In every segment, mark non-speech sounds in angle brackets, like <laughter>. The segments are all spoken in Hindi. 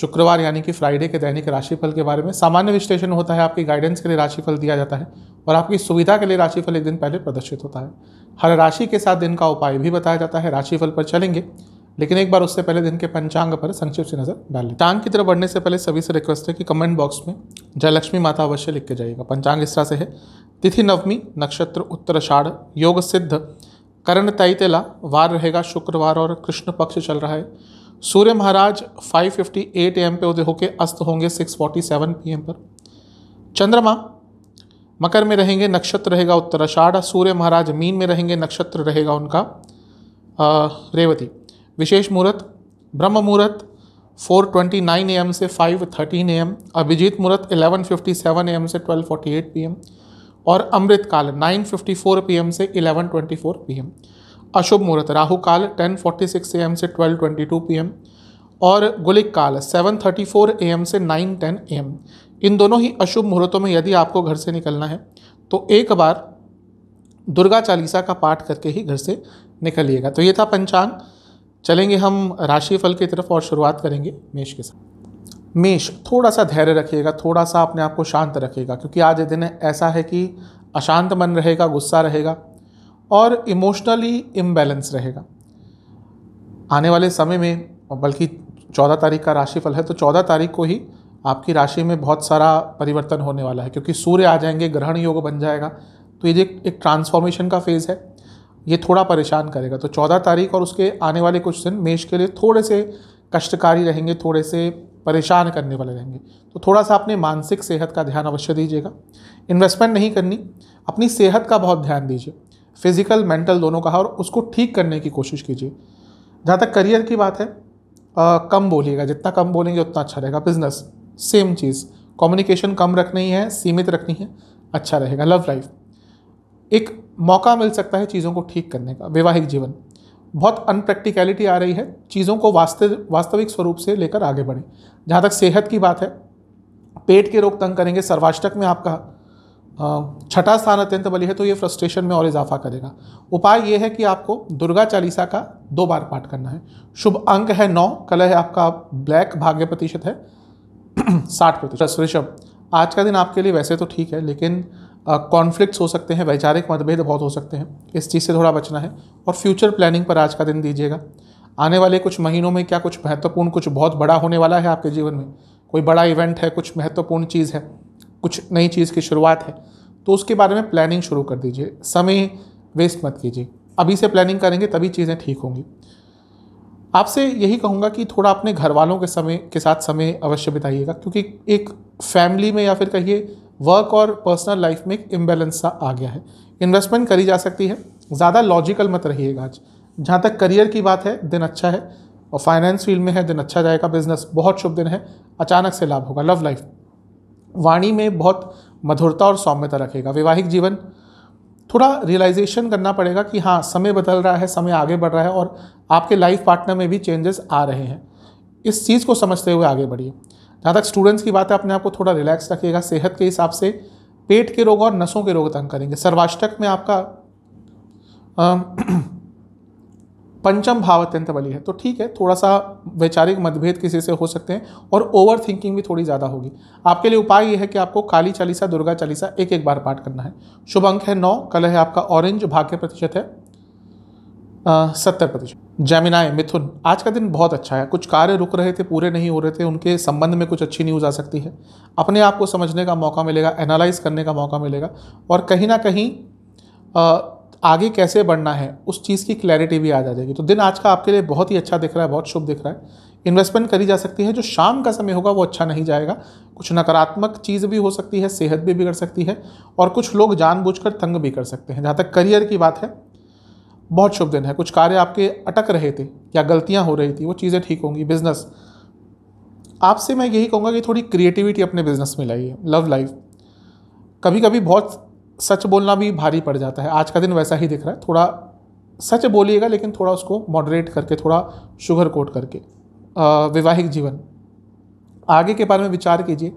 शुक्रवार यानी कि फ्राइडे के दैनिक राशिफल के बारे में सामान्य विश्लेषण होता है आपकी गाइडेंस के लिए राशिफल दिया जाता है और आपकी सुविधा के लिए राशिफल एक दिन पहले प्रदर्शित होता है हर राशि के साथ दिन का उपाय भी बताया जाता है राशिफल पर चलेंगे लेकिन एक बार उससे पहले दिन के पंचांग पर संक्षिप्त से नजर डाल लें टांग की तरफ बढ़ने से पहले सभी से रिक्वेस्ट है कि कमेंट बॉक्स में जय लक्ष्मी माता अवश्य लिख के जाइएगा पंचांग इस तरह से है तिथि नवमी नक्षत्र उत्तराषाढ़ योग सिद्ध करण तैतला वार रहेगा शुक्रवार और कृष्ण पक्ष चल रहा है सूर्य महाराज 5:58 फिफ्टी एम पे उदय होकर अस्त होंगे 6:47 फोर्टी एम पर चंद्रमा मकर में रहेंगे नक्षत्र रहेगा उत्तराषाढ़ सूर्य महाराज मीन में रहेंगे नक्षत्र रहेगा उनका आ, रेवती विशेष मुहूर्त ब्रह्म मुहूर्त 4:29 ट्वेंटी एम से 5:13 थर्टीन एम अभिजीत मुहूर्त 11:57 एम से 12:48 एम और अमृतकाल 9:54 एम से 11:24 एम अशुभ मुहूर्त राहु काल 10:46 एम से 12:22 पीएम और गुलिक काल 7:34 एम से 9:10 एम इन दोनों ही अशुभ मुहूर्तों में यदि आपको घर से निकलना है तो एक बार दुर्गा चालीसा का पाठ करके ही घर से निकलिएगा तो ये था पंचांग चलेंगे हम राशि फल की तरफ और शुरुआत करेंगे मेष के साथ मेष थोड़ा सा धैर्य रखिएगा थोड़ा सा अपने आप को शांत रखिएगा क्योंकि आज दिन ऐसा है कि अशांत मन रहेगा गुस्सा रहेगा और इमोशनली इम्बैलेंस रहेगा आने वाले समय में बल्कि चौदह तारीख का राशिफल है तो चौदह तारीख को ही आपकी राशि में बहुत सारा परिवर्तन होने वाला है क्योंकि सूर्य आ जाएंगे ग्रहण योग बन जाएगा तो ये एक ट्रांसफॉर्मेशन का फेज़ है ये थोड़ा परेशान करेगा तो चौदह तारीख और उसके आने वाले कुछ दिन मेष के लिए थोड़े से कष्टकारी रहेंगे थोड़े से परेशान करने वाले रहेंगे तो थोड़ा सा अपने मानसिक सेहत का ध्यान अवश्य दीजिएगा इन्वेस्टमेंट नहीं करनी अपनी सेहत का बहुत ध्यान दीजिए फिज़िकल मेंटल दोनों का और उसको ठीक करने की कोशिश कीजिए जहाँ तक करियर की बात है आ, कम बोलिएगा जितना कम बोलेंगे उतना अच्छा रहेगा बिजनेस सेम चीज़ कम्युनिकेशन कम रखनी है सीमित रखनी है अच्छा रहेगा लव लाइफ एक मौका मिल सकता है चीज़ों को ठीक करने का वैवाहिक जीवन बहुत अनप्रैक्टिकलिटी आ रही है चीज़ों को वास्तव वास्तविक स्वरूप से लेकर आगे बढ़ें जहाँ तक सेहत की बात है पेट के रोग तंग करेंगे सर्वाष्टक में आपका छठा स्थान अत्यंत बलि है तो ये फ्रस्ट्रेशन में और इजाफा करेगा उपाय ये है कि आपको दुर्गा चालीसा का दो बार पाठ करना है शुभ अंक है नौ कलर है आपका ब्लैक भाग्य प्रतिशत है <clears throat> साठ प्रतिशत अच्छा, ऋषभ आज का दिन आपके लिए वैसे तो ठीक है लेकिन कॉन्फ्लिक्ट्स हो सकते हैं वैचारिक मतभेद बहुत हो सकते हैं इस चीज़ से थोड़ा बचना है और फ्यूचर प्लानिंग पर आज का दिन दीजिएगा आने वाले कुछ महीनों में क्या कुछ महत्वपूर्ण कुछ बहुत बड़ा होने वाला है आपके जीवन में कोई बड़ा इवेंट है कुछ महत्वपूर्ण चीज़ है कुछ नई चीज़ की शुरुआत है तो उसके बारे में प्लानिंग शुरू कर दीजिए समय वेस्ट मत कीजिए अभी से प्लानिंग करेंगे तभी चीज़ें ठीक होंगी आपसे यही कहूँगा कि थोड़ा अपने घर वालों के समय के साथ समय अवश्य बिताइएगा क्योंकि एक फैमिली में या फिर कहिए वर्क और पर्सनल लाइफ में एक इम्बेलेंस सा आ गया है इन्वेस्टमेंट करी जा सकती है ज़्यादा लॉजिकल मत रहिएगा आज जहाँ तक करियर की बात है दिन अच्छा है और फाइनेंस फील्ड में है दिन अच्छा जाएगा बिजनेस बहुत शुभ दिन है अचानक से लाभ होगा लव लाइफ वाणी में बहुत मधुरता और सौम्यता रखेगा वैवाहिक जीवन थोड़ा रियलाइजेशन करना पड़ेगा कि हाँ समय बदल रहा है समय आगे बढ़ रहा है और आपके लाइफ पार्टनर में भी चेंजेस आ रहे हैं इस चीज़ को समझते हुए आगे बढ़िए जहाँ तक स्टूडेंट्स की बात है अपने आप को थोड़ा रिलैक्स रखिएगा सेहत के हिसाब से पेट के रोग और नसों के रोग तंग करेंगे सर्वाष्टक में आपका पंचम भाव अत्यंत बली है तो ठीक है थोड़ा सा वैचारिक मतभेद किसी से हो सकते हैं और ओवर थिंकिंग भी थोड़ी ज़्यादा होगी आपके लिए उपाय ये है कि आपको काली चालीसा दुर्गा चालीसा एक एक बार पाठ करना है शुभ अंक है नौ कल है आपका ऑरेंज भाग्य प्रतिशत है सत्तर प्रतिशत जैमिनाए मिथुन आज का दिन बहुत अच्छा है कुछ कार्य रुक रहे थे पूरे नहीं हो रहे थे उनके संबंध में कुछ अच्छी न्यूज़ आ सकती है अपने आप को समझने का मौका मिलेगा एनालाइज करने का मौका मिलेगा और कहीं ना कहीं आगे कैसे बढ़ना है उस चीज़ की क्लैरिटी भी आ जाएगी तो दिन आज का आपके लिए बहुत ही अच्छा दिख रहा है बहुत शुभ दिख रहा है इन्वेस्टमेंट करी जा सकती है जो शाम का समय होगा वो अच्छा नहीं जाएगा कुछ नकारात्मक चीज़ भी हो सकती है सेहत भी बिगड़ सकती है और कुछ लोग जानबूझकर तंग भी कर सकते हैं जहाँ तक करियर की बात है बहुत शुभ दिन है कुछ कार्य आपके अटक रहे थे या गलतियाँ हो रही थी वो चीज़ें ठीक होंगी बिजनेस आपसे मैं यही कहूँगा कि थोड़ी क्रिएटिविटी अपने बिजनेस में लाइए लव लाइफ कभी कभी बहुत सच बोलना भी भारी पड़ जाता है आज का दिन वैसा ही दिख रहा है थोड़ा सच बोलिएगा लेकिन थोड़ा उसको मॉडरेट करके थोड़ा शुगर कोट करके वैवाहिक जीवन आगे के बारे में विचार कीजिए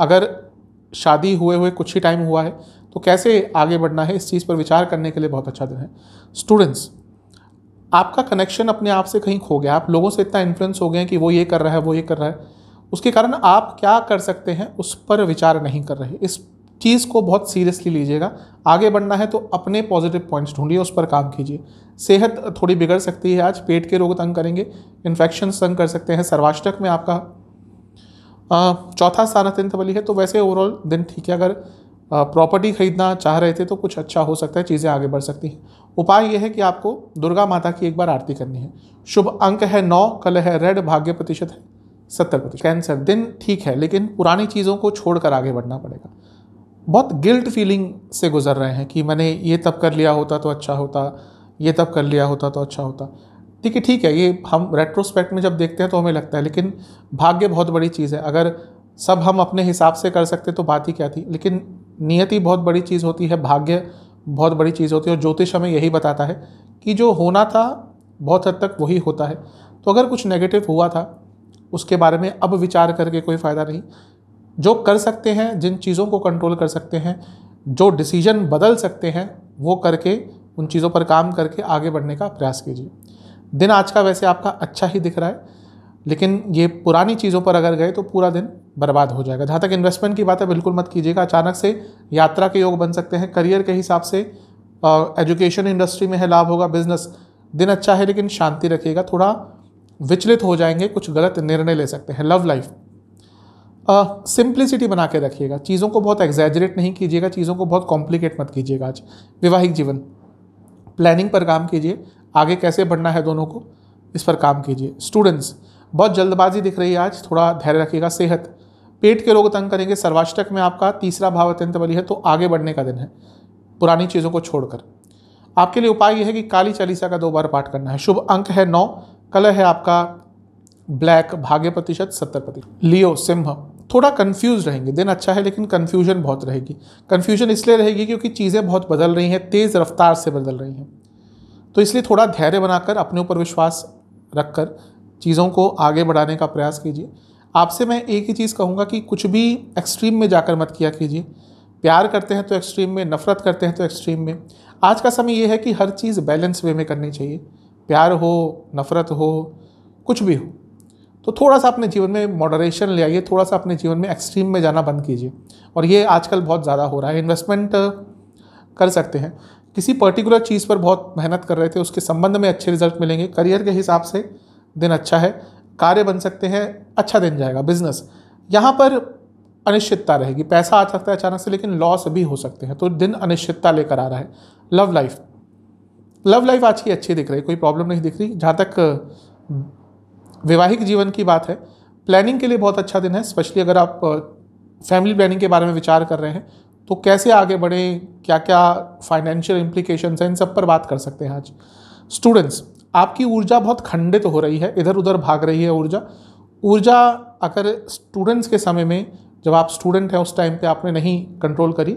अगर शादी हुए हुए कुछ ही टाइम हुआ है तो कैसे आगे बढ़ना है इस चीज़ पर विचार करने के लिए बहुत अच्छा दिन है स्टूडेंट्स आपका कनेक्शन अपने आप से कहीं खो गया आप लोगों से इतना इन्फ्लुएंस हो गए हैं कि वो ये कर रहा है वो ये कर रहा है उसके कारण आप क्या कर सकते हैं उस पर विचार नहीं कर रहे इस चीज़ को बहुत सीरियसली लीजिएगा आगे बढ़ना है तो अपने पॉजिटिव पॉइंट्स ढूंढिए उस पर काम कीजिए सेहत थोड़ी बिगड़ सकती है आज पेट के रोग तंग करेंगे इन्फेक्शन तंग कर सकते हैं सर्वाष्टक में आपका चौथा स्थान अत्यंत बली है तो वैसे ओवरऑल दिन ठीक है अगर प्रॉपर्टी खरीदना चाह रहे थे तो कुछ अच्छा हो सकता है चीज़ें आगे बढ़ सकती हैं उपाय यह है कि आपको दुर्गा माता की एक बार आरती करनी है शुभ अंक है नौ कल है रेड भाग्य प्रतिशत है सत्तर प्रतिशत कैंसर दिन ठीक है लेकिन पुरानी चीज़ों को छोड़कर आगे बढ़ना पड़ेगा बहुत गिल्ट फीलिंग से गुज़र रहे हैं कि मैंने ये तब कर लिया होता तो अच्छा होता ये तब कर लिया होता तो अच्छा होता ठीक है ठीक है ये हम रेट्रोस्पेक्ट में जब देखते हैं तो हमें लगता है लेकिन भाग्य बहुत बड़ी चीज़ है अगर सब हम अपने हिसाब से कर सकते तो बात ही क्या थी लेकिन नियति बहुत बड़ी चीज़ होती है भाग्य बहुत बड़ी चीज़ होती है और ज्योतिष हमें यही बताता है कि जो होना था बहुत हद तक वही होता है तो अगर कुछ नेगेटिव हुआ था उसके बारे में अब विचार करके कोई फ़ायदा नहीं जो कर सकते हैं जिन चीज़ों को कंट्रोल कर सकते हैं जो डिसीजन बदल सकते हैं वो करके उन चीज़ों पर काम करके आगे बढ़ने का प्रयास कीजिए दिन आज का वैसे आपका अच्छा ही दिख रहा है लेकिन ये पुरानी चीज़ों पर अगर गए तो पूरा दिन बर्बाद हो जाएगा जहाँ तक इन्वेस्टमेंट की बात है बिल्कुल मत कीजिएगा अचानक से यात्रा के योग बन सकते हैं करियर के हिसाब से एजुकेशन इंडस्ट्री में है लाभ होगा बिजनेस दिन अच्छा है लेकिन शांति रखिएगा थोड़ा विचलित हो जाएंगे कुछ गलत निर्णय ले सकते हैं लव लाइफ सिंप्लिसिटी बना के रखिएगा चीज़ों को बहुत एग्जैजरेट नहीं कीजिएगा चीज़ों को बहुत कॉम्प्लिकेट मत कीजिएगा आज वैवाहिक जीवन प्लानिंग पर काम कीजिए आगे कैसे बढ़ना है दोनों को इस पर काम कीजिए स्टूडेंट्स बहुत जल्दबाजी दिख रही है आज थोड़ा धैर्य रखिएगा सेहत पेट के रोग तंग करेंगे सर्वाष्टक में आपका तीसरा भाव अत्यंत बली है तो आगे बढ़ने का दिन है पुरानी चीज़ों को छोड़कर आपके लिए उपाय यह है कि काली चालीसा का दो बार पाठ करना है शुभ अंक है नौ कलर है आपका ब्लैक भाग्य प्रतिशत सत्तर प्रतिशत लियो सिंह थोड़ा कन्फ्यूज रहेंगे दिन अच्छा है लेकिन कन्फ्यूजन बहुत रहेगी कन्फ्यूजन इसलिए रहेगी क्योंकि चीज़ें बहुत बदल रही हैं तेज़ रफ्तार से बदल रही हैं तो इसलिए थोड़ा धैर्य बनाकर अपने ऊपर विश्वास रखकर चीज़ों को आगे बढ़ाने का प्रयास कीजिए आपसे मैं एक ही चीज़ कहूँगा कि कुछ भी एक्सट्रीम में जाकर मत किया कीजिए प्यार करते हैं तो एक्सट्रीम में नफ़रत करते हैं तो एक्सट्रीम में आज का समय यह है कि हर चीज़ बैलेंस वे में करनी चाहिए प्यार हो नफ़रत हो कुछ भी हो तो थोड़ा सा अपने जीवन में मॉडरेशन ले आइए थोड़ा सा अपने जीवन में एक्सट्रीम में जाना बंद कीजिए और ये आजकल बहुत ज़्यादा हो रहा है इन्वेस्टमेंट कर सकते हैं किसी पर्टिकुलर चीज़ पर बहुत मेहनत कर रहे थे उसके संबंध में अच्छे रिजल्ट मिलेंगे करियर के हिसाब से दिन अच्छा है कार्य बन सकते हैं अच्छा दिन जाएगा बिजनेस यहाँ पर अनिश्चितता रहेगी पैसा आ सकता है अचानक से लेकिन लॉस भी हो सकते हैं तो दिन अनिश्चितता लेकर आ रहा है लव लाइफ लव लाइफ आज की अच्छी दिख रही है कोई प्रॉब्लम नहीं दिख रही जहाँ तक वैवाहिक जीवन की बात है प्लानिंग के लिए बहुत अच्छा दिन है स्पेशली अगर आप फैमिली प्लानिंग के बारे में विचार कर रहे हैं तो कैसे आगे बढ़ें क्या क्या फाइनेंशियल इम्प्लीकेशन हैं इन सब पर बात कर सकते हैं आज स्टूडेंट्स आपकी ऊर्जा बहुत खंडित हो रही है इधर उधर भाग रही है ऊर्जा ऊर्जा अगर स्टूडेंट्स के समय में जब आप स्टूडेंट हैं उस टाइम पे आपने नहीं कंट्रोल करी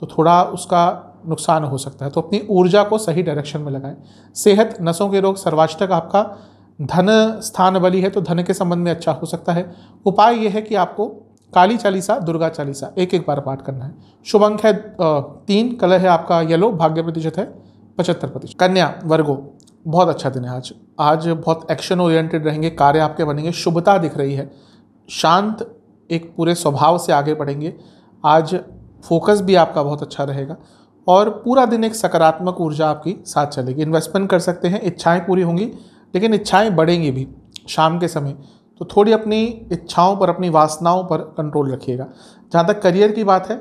तो थोड़ा उसका नुकसान हो सकता है तो अपनी ऊर्जा को सही डायरेक्शन में लगाएं सेहत नसों के रोग सर्वाष्टक आपका धन स्थान बली है तो धन के संबंध में अच्छा हो सकता है उपाय यह है कि आपको काली चालीसा दुर्गा चालीसा एक एक बार पाठ करना है शुभ अंक है तीन कलर है आपका येलो भाग्य प्रतिशत है पचहत्तर प्रतिशत कन्या वर्गो बहुत अच्छा दिन है आज आज बहुत एक्शन ओरिएंटेड रहेंगे कार्य आपके बनेंगे शुभता दिख रही है शांत एक पूरे स्वभाव से आगे बढ़ेंगे आज फोकस भी आपका बहुत अच्छा रहेगा और पूरा दिन एक सकारात्मक ऊर्जा आपकी साथ चलेगी इन्वेस्टमेंट कर सकते हैं इच्छाएं पूरी होंगी लेकिन इच्छाएं बढ़ेंगी भी शाम के समय तो थोड़ी अपनी इच्छाओं पर अपनी वासनाओं पर कंट्रोल रखिएगा जहाँ तक करियर की बात है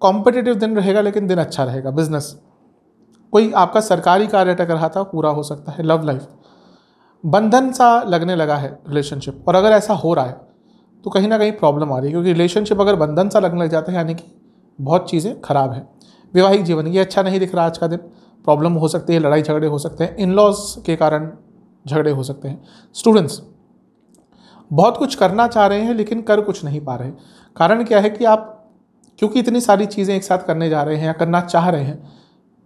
कॉम्पिटिटिव दिन रहेगा लेकिन दिन अच्छा रहेगा बिजनेस कोई आपका सरकारी कार्य अटक रहा था पूरा हो सकता है लव लाइफ बंधन सा लगने लगा है रिलेशनशिप और अगर ऐसा हो रहा है तो कहीं ना कहीं प्रॉब्लम आ रही है क्योंकि रिलेशनशिप अगर बंधन सा लगने लग जाता है यानी कि बहुत चीज़ें खराब हैं वैवाहिक जीवन ये अच्छा नहीं दिख रहा आज का दिन प्रॉब्लम हो सकती है लड़ाई झगड़े हो सकते हैं इन लॉज के कारण झगड़े हो सकते हैं स्टूडेंट्स बहुत कुछ करना चाह रहे हैं लेकिन कर कुछ नहीं पा रहे कारण क्या है कि आप क्योंकि इतनी सारी चीज़ें एक साथ करने जा रहे हैं या करना चाह रहे हैं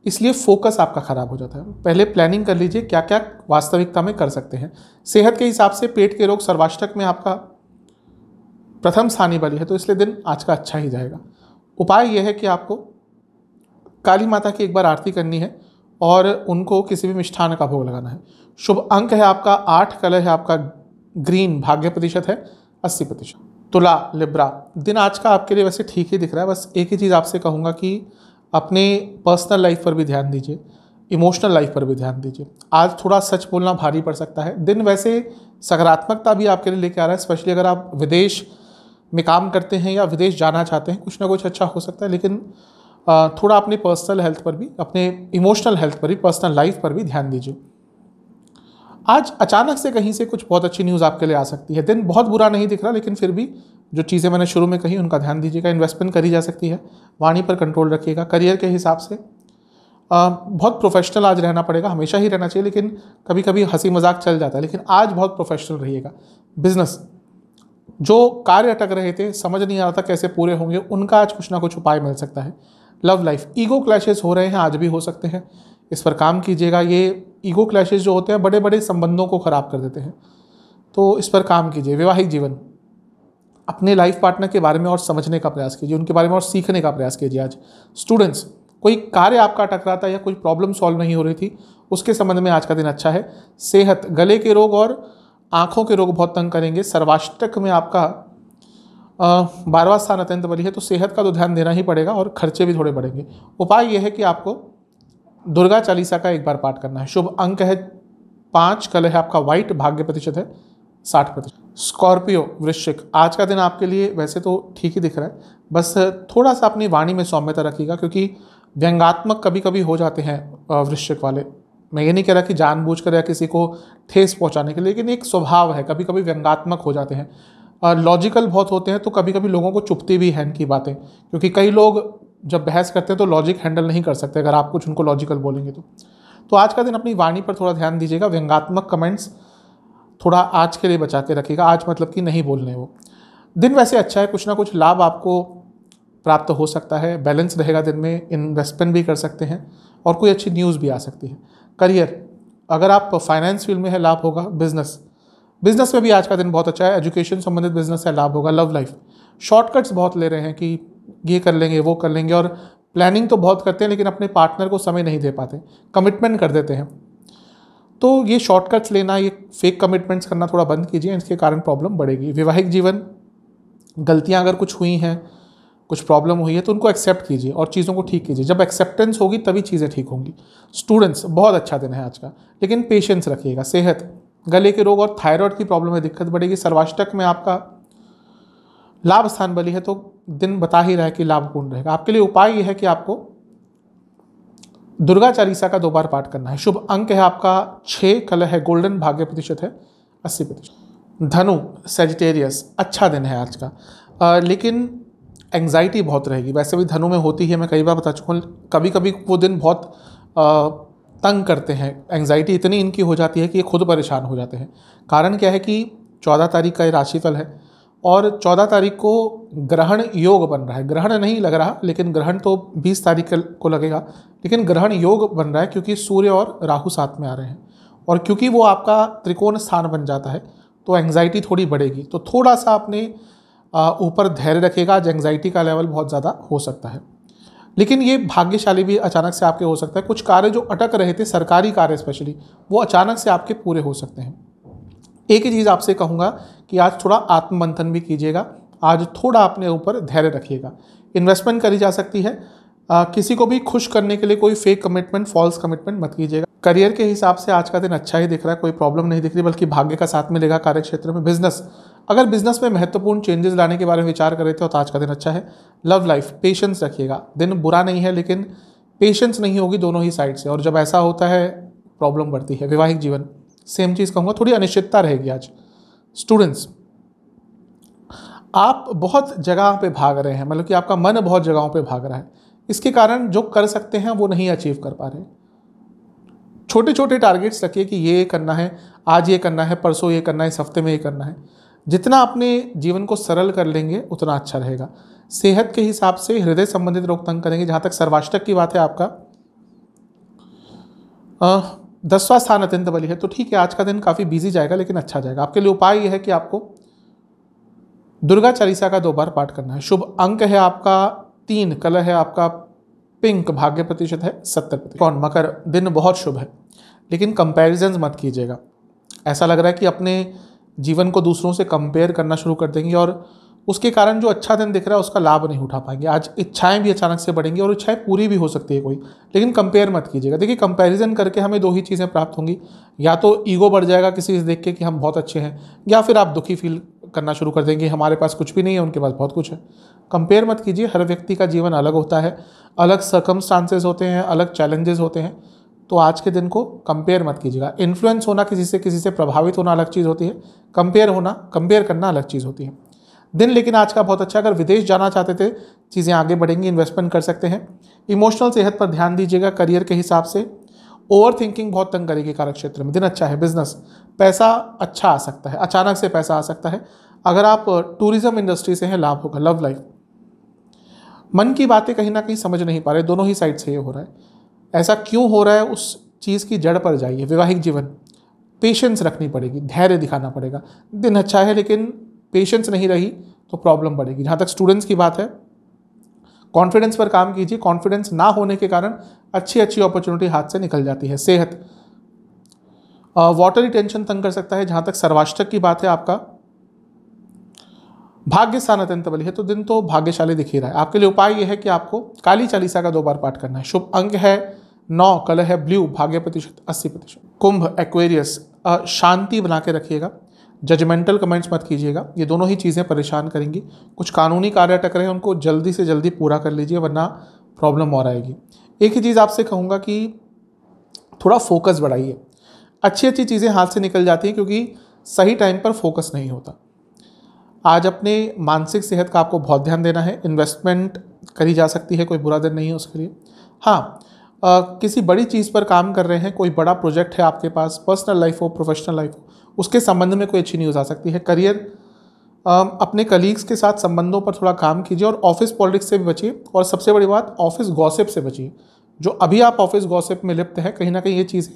इसलिए फोकस आपका ख़राब हो जाता है पहले प्लानिंग कर लीजिए क्या क्या वास्तविकता में कर सकते हैं सेहत के हिसाब से पेट के रोग सर्वाष्टक में आपका प्रथम स्थानी बली है तो इसलिए दिन आज का अच्छा ही जाएगा उपाय यह है कि आपको काली माता की एक बार आरती करनी है और उनको किसी भी मिष्ठान का भोग लगाना है शुभ अंक है आपका आठ कलर है आपका ग्रीन भाग्य प्रतिशत है अस्सी प्रतिशत तुला लिब्रा दिन आज का आपके लिए वैसे ठीक ही दिख रहा है बस एक ही चीज़ आपसे कहूँगा कि अपने पर्सनल लाइफ पर भी ध्यान दीजिए इमोशनल लाइफ पर भी ध्यान दीजिए आज थोड़ा सच बोलना भारी पड़ सकता है दिन वैसे सकारात्मकता भी आपके लिए लेके आ रहा है स्पेशली अगर आप विदेश में काम करते हैं या विदेश जाना चाहते हैं कुछ ना कुछ अच्छा हो सकता है लेकिन थोड़ा अपने पर्सनल हेल्थ पर भी अपने इमोशनल हेल्थ पर भी पर्सनल लाइफ पर भी ध्यान दीजिए आज अचानक से कहीं से कुछ बहुत अच्छी न्यूज़ आपके लिए आ सकती है दिन बहुत बुरा नहीं दिख रहा लेकिन फिर भी जो चीज़ें मैंने शुरू में कही उनका ध्यान दीजिएगा इन्वेस्टमेंट करी जा सकती है वाणी पर कंट्रोल रखिएगा करियर के हिसाब से आ, बहुत प्रोफेशनल आज रहना पड़ेगा हमेशा ही रहना चाहिए लेकिन कभी कभी हंसी मजाक चल जाता है लेकिन आज बहुत प्रोफेशनल रहिएगा बिजनेस जो कार्य अटक रहे थे समझ नहीं आ रहा था कैसे पूरे होंगे उनका आज कुछ ना कुछ उपाय मिल सकता है लव लाइफ ईगो क्लैशेस हो रहे हैं आज भी हो सकते हैं इस पर काम कीजिएगा ये ईगो क्लैशेस जो होते हैं बड़े बड़े संबंधों को ख़राब कर देते हैं तो इस पर काम कीजिए वैवाहिक जीवन अपने लाइफ पार्टनर के बारे में और समझने का प्रयास कीजिए उनके बारे में और सीखने का प्रयास कीजिए आज स्टूडेंट्स कोई कार्य आपका टकराता या कोई प्रॉब्लम सॉल्व नहीं हो रही थी उसके संबंध में आज का दिन अच्छा है सेहत गले के रोग और आँखों के रोग बहुत तंग करेंगे सर्वाष्टक में आपका बारहवा स्थान अत्यंत बली है तो सेहत का तो ध्यान देना ही पड़ेगा और खर्चे भी थोड़े बढ़ेंगे उपाय यह है कि आपको दुर्गा चालीसा का एक बार पाठ करना है शुभ अंक है पाँच कल है आपका व्हाइट भाग्य प्रतिशत है साठ प्रतिशत स्कॉर्पियो वृश्चिक आज का दिन आपके लिए वैसे तो ठीक ही दिख रहा है बस थोड़ा सा अपनी वाणी में सौम्यता रखिएगा क्योंकि व्यंगात्मक कभी कभी हो जाते हैं वृश्चिक वाले मैं ये नहीं कह रहा कि जानबूझ कर या किसी को ठेस पहुंचाने के लिए लेकिन एक स्वभाव है कभी कभी व्यंगात्मक हो जाते हैं लॉजिकल बहुत होते हैं तो कभी कभी लोगों को चुपती भी हैं इनकी बातें क्योंकि कई लोग जब बहस करते हैं तो लॉजिक हैंडल नहीं कर सकते अगर आप कुछ उनको लॉजिकल बोलेंगे तो तो आज का दिन अपनी वाणी पर थोड़ा ध्यान दीजिएगा व्यंगात्मक कमेंट्स थोड़ा आज के लिए बचा के रखिएगा आज मतलब कि नहीं बोलने वो दिन वैसे अच्छा है कुछ ना कुछ लाभ आपको प्राप्त हो सकता है बैलेंस रहेगा दिन में इन्वेस्टमेंट भी कर सकते हैं और कोई अच्छी न्यूज़ भी आ सकती है करियर अगर आप फाइनेंस फील्ड में है लाभ होगा बिजनेस बिजनेस में भी आज का दिन बहुत अच्छा है एजुकेशन संबंधित बिजनेस से लाभ होगा लव लाइफ शॉर्टकट्स बहुत ले रहे हैं कि ये कर लेंगे वो कर लेंगे और प्लानिंग तो बहुत करते हैं लेकिन अपने पार्टनर को समय नहीं दे पाते कमिटमेंट कर देते हैं तो ये शॉर्टकट्स लेना ये फेक कमिटमेंट्स करना थोड़ा बंद कीजिए इसके कारण प्रॉब्लम बढ़ेगी वैवाहिक जीवन गलतियाँ अगर कुछ हुई हैं कुछ प्रॉब्लम हुई है तो उनको एक्सेप्ट कीजिए और चीज़ों को ठीक कीजिए जब एक्सेप्टेंस होगी तभी चीज़ें ठीक होंगी स्टूडेंट्स बहुत अच्छा दिन है आज का लेकिन पेशेंस रखिएगा सेहत गले के रोग और थायराइड की प्रॉब्लम है दिक्कत बढ़ेगी सर्वाष्टक में आपका लाभ स्थान बली है तो दिन बता ही रहे कि कि लाभपूर्ण रहेगा आपके लिए उपाय यह है कि आपको दुर्गा चालीसा का दो बार पाठ करना है शुभ अंक है आपका छः कलर है गोल्डन भाग्य प्रतिशत है अस्सी प्रतिशत धनु सेजिटेरियस अच्छा दिन है आज का आ, लेकिन एंग्जाइटी बहुत रहेगी वैसे भी धनु में होती है मैं कई बार बता चुका हूँ कभी कभी वो दिन बहुत आ, तंग करते हैं एंग्जाइटी इतनी इनकी हो जाती है कि ये खुद परेशान हो जाते हैं कारण क्या है कि चौदह तारीख का ये राशिफल है और चौदह तारीख को ग्रहण योग बन रहा है ग्रहण नहीं लग रहा लेकिन ग्रहण तो बीस तारीख को लगेगा लेकिन ग्रहण योग बन रहा है क्योंकि सूर्य और राहु साथ में आ रहे हैं और क्योंकि वो आपका त्रिकोण स्थान बन जाता है तो एंग्जाइटी थोड़ी बढ़ेगी तो थोड़ा सा अपने ऊपर धैर्य रखेगा आज एंग्जाइटी का लेवल बहुत ज़्यादा हो सकता है लेकिन ये भाग्यशाली भी अचानक से आपके हो सकता है कुछ कार्य जो अटक रहे थे सरकारी कार्य स्पेशली वो अचानक से आपके पूरे हो सकते हैं एक ही चीज़ आपसे कहूँगा कि आज थोड़ा आत्ममंथन भी कीजिएगा आज थोड़ा अपने ऊपर धैर्य रखिएगा इन्वेस्टमेंट करी जा सकती है आ, किसी को भी खुश करने के लिए कोई फेक कमिटमेंट फॉल्स कमिटमेंट मत कीजिएगा करियर के हिसाब से आज का दिन अच्छा ही दिख रहा है कोई प्रॉब्लम नहीं दिख रही बल्कि भाग्य का साथ मिलेगा कार्यक्षेत्र में बिजनेस अगर बिजनेस में महत्वपूर्ण चेंजेस लाने के बारे में विचार कर रहे थे तो आज का दिन अच्छा है लव लाइफ पेशेंस रखिएगा दिन बुरा नहीं है लेकिन पेशेंस नहीं होगी दोनों ही साइड से और जब ऐसा होता है प्रॉब्लम बढ़ती है वैवाहिक जीवन सेम चीज़ कहूँगा थोड़ी अनिश्चितता रहेगी आज स्टूडेंट्स आप बहुत जगह पे भाग रहे हैं मतलब कि आपका मन बहुत जगहों पे भाग रहा है इसके कारण जो कर सकते हैं वो नहीं अचीव कर पा रहे छोटे छोटे टारगेट्स रखिए कि ये करना है आज ये करना है परसों ये करना है इस हफ्ते में ये करना है जितना अपने जीवन को सरल कर लेंगे उतना अच्छा रहेगा सेहत के हिसाब से हृदय संबंधित रोग तंग करेंगे जहाँ तक सर्वाष्टक की बात है आपका दसवां स्थान अत्यंत बली है तो ठीक है आज का दिन काफ़ी बिजी जाएगा लेकिन अच्छा जाएगा आपके लिए उपाय यह है कि आपको दुर्गा चालीसा का दो बार पाठ करना है शुभ अंक है आपका तीन कलर है आपका पिंक भाग्य प्रतिशत है सत्तर प्रतिशत कौन मकर दिन बहुत शुभ है लेकिन कंपेरिजन मत कीजिएगा ऐसा लग रहा है कि अपने जीवन को दूसरों से कंपेयर करना शुरू कर देंगे और उसके कारण जो अच्छा दिन दिख रहा है उसका लाभ नहीं उठा पाएंगे आज इच्छाएं भी अचानक से बढ़ेंगी और इच्छाएं पूरी भी हो सकती है कोई लेकिन कंपेयर मत कीजिएगा देखिए कंपैरिजन करके हमें दो ही चीज़ें प्राप्त होंगी या तो ईगो बढ़ जाएगा किसी से देख के कि हम बहुत अच्छे हैं या फिर आप दुखी फील करना शुरू कर देंगे हमारे पास कुछ भी नहीं है उनके पास बहुत कुछ है कंपेयर मत कीजिए हर व्यक्ति का जीवन अलग होता है अलग सर्कमस्टांसेस होते हैं अलग चैलेंजेस होते हैं तो आज के दिन को कंपेयर मत कीजिएगा इन्फ्लुएंस होना किसी से किसी से प्रभावित होना अलग चीज़ होती है कंपेयर होना कंपेयर करना अलग चीज़ होती है दिन लेकिन आज का बहुत अच्छा अगर विदेश जाना चाहते थे चीज़ें आगे बढ़ेंगी इन्वेस्टमेंट कर सकते हैं इमोशनल सेहत पर ध्यान दीजिएगा करियर के हिसाब से ओवर थिंकिंग बहुत तंग करेगी कार्यक्षेत्र क्षेत्र में दिन अच्छा है बिजनेस पैसा अच्छा आ सकता है अचानक से पैसा आ सकता है अगर आप टूरिज्म इंडस्ट्री से हैं लाभ होगा लव लाइफ मन की बातें कहीं ना कहीं समझ नहीं पा रहे दोनों ही साइड से ये हो रहा है ऐसा क्यों हो रहा है उस चीज़ की जड़ पर जाइए वैवाहिक जीवन पेशेंस रखनी पड़ेगी धैर्य दिखाना पड़ेगा दिन अच्छा है लेकिन पेशेंस नहीं रही तो प्रॉब्लम बढ़ेगी जहाँ तक स्टूडेंट्स की बात है कॉन्फिडेंस पर काम कीजिए कॉन्फिडेंस ना होने के कारण अच्छी अच्छी अपॉर्चुनिटी हाथ से निकल जाती है सेहत वाटर रिटेंशन तंग कर सकता है जहाँ तक सर्वाष्टक की बात है आपका भाग्य स्थान अत्यंत बलि है तो दिन तो भाग्यशाली दिख ही रहा है आपके लिए उपाय यह है कि आपको काली चालीसा का दो बार पाठ करना है शुभ अंक है नौ कलर है ब्लू भाग्य प्रतिशत अस्सी प्रतिशत कुंभ एक्वेरियस शांति बना के रखिएगा जजमेंटल कमेंट्स मत कीजिएगा ये दोनों ही चीज़ें परेशान करेंगी कुछ कानूनी कार्य अटक रहे हैं उनको जल्दी से जल्दी पूरा कर लीजिए वरना प्रॉब्लम और आएगी एक ही चीज़ आपसे कहूँगा कि थोड़ा फोकस बढ़ाइए अच्छी अच्छी चीज़ें हाथ से निकल जाती हैं क्योंकि सही टाइम पर फोकस नहीं होता आज अपने मानसिक सेहत का आपको बहुत ध्यान देना है इन्वेस्टमेंट करी जा सकती है कोई बुरा दिन नहीं है उसके लिए हाँ किसी बड़ी चीज़ पर काम कर रहे हैं कोई बड़ा प्रोजेक्ट है आपके पास पर्सनल लाइफ हो प्रोफेशनल लाइफ हो उसके संबंध में कोई अच्छी न्यूज़ आ सकती है करियर अपने कलीग्स के साथ संबंधों पर थोड़ा काम कीजिए और ऑफिस पॉलिटिक्स से भी बचिए और सबसे बड़ी बात ऑफिस गॉसिप से बचिए जो अभी आप ऑफिस गॉसिप में लिप्त हैं कहीं ना कहीं ये चीज़ें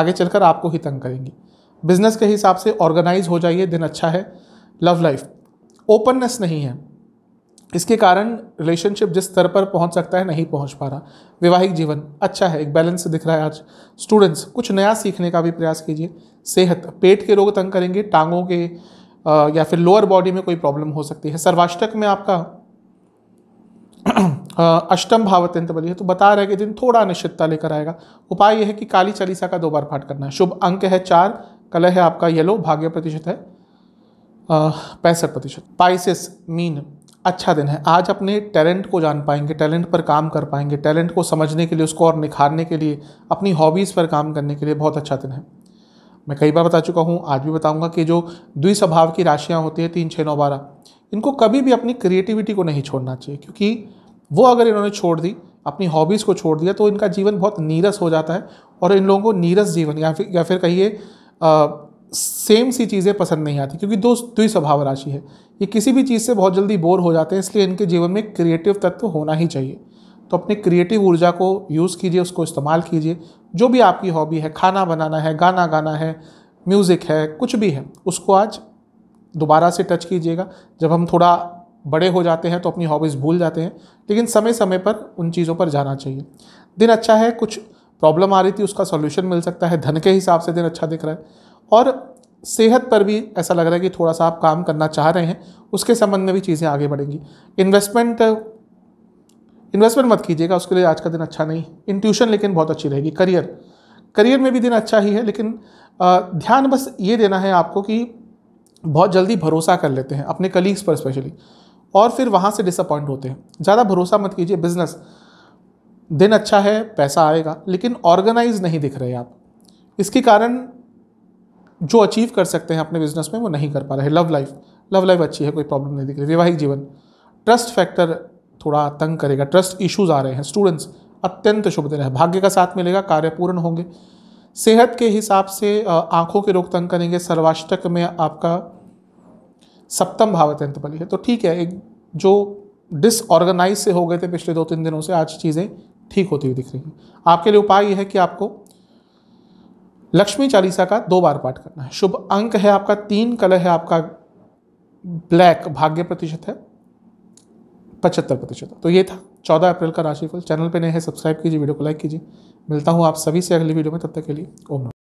आगे चलकर आपको ही तंग करेंगी बिजनेस के हिसाब से ऑर्गेनाइज हो जाइए दिन अच्छा है लव लाइफ ओपननेस नहीं है इसके कारण रिलेशनशिप जिस स्तर पर पहुंच सकता है नहीं पहुंच पा रहा वैवाहिक जीवन अच्छा है एक बैलेंस दिख रहा है आज स्टूडेंट्स कुछ नया सीखने का भी प्रयास कीजिए सेहत पेट के रोग तंग करेंगे टांगों के आ, या फिर लोअर बॉडी में कोई प्रॉब्लम हो सकती है सर्वाष्टक में आपका अष्टम भाव अत्यंत बनी है तो बता रहे कि दिन थोड़ा अनिश्चितता लेकर आएगा उपाय यह है कि काली चालीसा का दो बार पाठ करना है शुभ अंक है चार कलर है आपका येलो भाग्य प्रतिशत है पैंसठ प्रतिशत पाइसिस मीन अच्छा दिन है आज अपने टैलेंट को जान पाएंगे टैलेंट पर काम कर पाएंगे टैलेंट को समझने के लिए उसको और निखारने के लिए अपनी हॉबीज़ पर काम करने के लिए बहुत अच्छा दिन है मैं कई बार बता चुका हूँ आज भी बताऊँगा कि जो द्विस्वभाव की राशियाँ होती हैं तीन छः नौ बारह इनको कभी भी अपनी क्रिएटिविटी को नहीं छोड़ना चाहिए क्योंकि वो अगर इन्होंने छोड़ दी अपनी हॉबीज़ को छोड़ दिया तो इनका जीवन बहुत नीरस हो जाता है और इन लोगों को नीरस जीवन या फिर या फिर कहिए सेम सी चीज़ें पसंद नहीं आती क्योंकि दो द्वि स्वभाव राशि है ये किसी भी चीज़ से बहुत जल्दी बोर हो जाते हैं इसलिए इनके जीवन में क्रिएटिव तत्व होना ही चाहिए तो अपने क्रिएटिव ऊर्जा को यूज़ कीजिए उसको इस्तेमाल कीजिए जो भी आपकी हॉबी है खाना बनाना है गाना गाना है म्यूज़िक है कुछ भी है उसको आज दोबारा से टच कीजिएगा जब हम थोड़ा बड़े हो जाते हैं तो अपनी हॉबीज़ भूल जाते हैं लेकिन समय समय पर उन चीज़ों पर जाना चाहिए दिन अच्छा है कुछ प्रॉब्लम आ रही थी उसका सॉल्यूशन मिल सकता है धन के हिसाब से दिन अच्छा दिख रहा है और सेहत पर भी ऐसा लग रहा है कि थोड़ा सा आप काम करना चाह रहे हैं उसके संबंध में भी चीज़ें आगे बढ़ेंगी इन्वेस्टमेंट इन्वेस्टमेंट मत कीजिएगा उसके लिए आज का दिन अच्छा नहीं इंट्यूशन लेकिन बहुत अच्छी रहेगी करियर करियर में भी दिन अच्छा ही है लेकिन आ, ध्यान बस ये देना है आपको कि बहुत जल्दी भरोसा कर लेते हैं अपने कलीग्स पर स्पेशली और फिर वहाँ से डिसअपॉइंट होते हैं ज़्यादा भरोसा मत कीजिए बिजनेस दिन अच्छा है पैसा आएगा लेकिन ऑर्गेनाइज नहीं दिख रहे आप इसके कारण जो अचीव कर सकते हैं अपने बिजनेस में वो नहीं कर पा रहे लव लाइफ लव लाइफ अच्छी है कोई प्रॉब्लम नहीं दिख रही वैवाहिक जीवन ट्रस्ट फैक्टर थोड़ा तंग करेगा ट्रस्ट इश्यूज आ रहे हैं स्टूडेंट्स अत्यंत शुभ दिन है भाग्य का साथ मिलेगा कार्य पूर्ण होंगे सेहत के हिसाब से आंखों के रोग तंग करेंगे सर्वाष्टक में आपका सप्तम भाव अत्यंत बली है तो ठीक है एक जो डिसऑर्गेनाइज से हो गए थे पिछले दो तीन दिनों से आज चीज़ें ठीक होती हुई दिख रही हैं आपके लिए उपाय यह है कि आपको लक्ष्मी चालीसा का दो बार पाठ करना है शुभ अंक है आपका तीन कलर है आपका ब्लैक भाग्य प्रतिशत है पचहत्तर प्रतिशत तो ये था चौदह अप्रैल का राशिफल चैनल पर नए हैं सब्सक्राइब कीजिए वीडियो को लाइक कीजिए मिलता हूँ आप सभी से अगली वीडियो में तब तक के लिए ओम